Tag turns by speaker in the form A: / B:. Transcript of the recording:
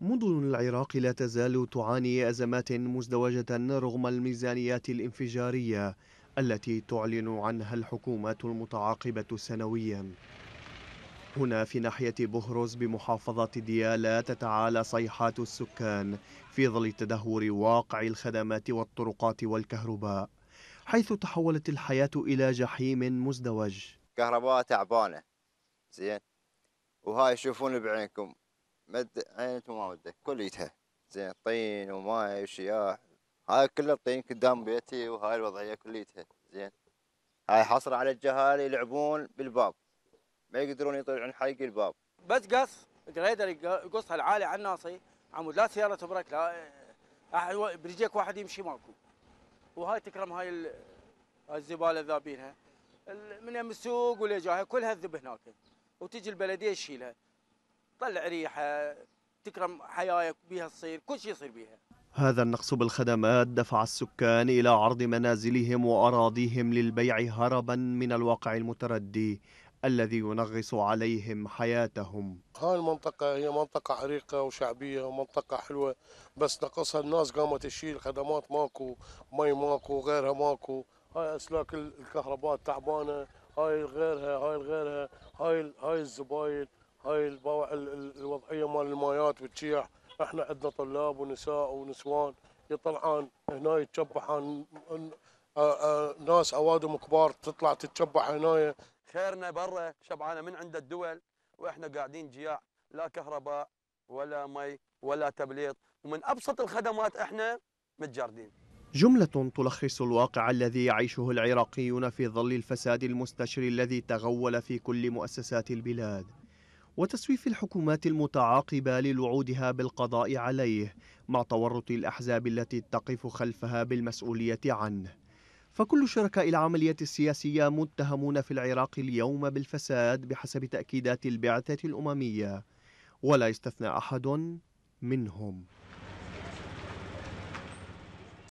A: مدن العراق لا تزال تعاني أزمات مزدوجة رغم الميزانيات الانفجارية التي تعلن عنها الحكومات المتعاقبة سنويا هنا في ناحية بهروز بمحافظة ديالى تتعالى صيحات السكان في ظل تدهور واقع الخدمات والطرقات والكهرباء حيث تحولت الحياة إلى جحيم مزدوج
B: كهرباء تعبانة زين وهاي شوفون بعينكم مد عينكم موليتها زين طين وماي وشياح آه، هاي كل الطين قدام بيتي وهاي الوضعيه كليتها زين هاي حصر على الجهال يلعبون بالباب ما يقدرون يطلعون حق الباب
C: بس قص جريدر يقصها العالي على الناصي عمود لا سياره تبرك لا آه، احد برجيك واحد يمشي ماكو وهاي تكرم هاي الزباله ذابينها من يم السوق ولا جاها كلها تذب هناك وتجي البلديه تشيلها طلع ريحه تكرم حياك بيها تصير كل شيء يصير بيها
A: هذا النقص بالخدمات دفع السكان إلى عرض منازلهم وأراضيهم للبيع هربا من الواقع المتردي الذي ينغص عليهم حياتهم
D: هاي المنطقة هي منطقة عريقة وشعبية ومنطقة حلوة بس نقصها الناس قامت تشيل خدمات ماكو مي ماكو غيرها ماكو هاي أسلاك الكهرباء تعبانة هاي غيرها هاي غيرها هاي هاي الزباين هاي الوضعيه مال المايات والشيع احنا عندنا طلاب ونساء ونسوان يطلعان هنا يتشبحان ناس اوادم كبار تطلع تتشبح هنا
C: خيرنا برا شبعانه من عند الدول واحنا قاعدين جياع لا كهرباء ولا مي ولا تبليط ومن ابسط الخدمات احنا متجردين
A: جملة تلخص الواقع الذي يعيشه العراقيون في ظل الفساد المستشري الذي تغول في كل مؤسسات البلاد وتسويف الحكومات المتعاقبة للوعودها بالقضاء عليه مع تورط الأحزاب التي تقف خلفها بالمسؤولية عنه فكل شركاء العملية السياسية متهمون في العراق اليوم بالفساد بحسب تأكيدات البعثة الأممية ولا يستثنى أحد منهم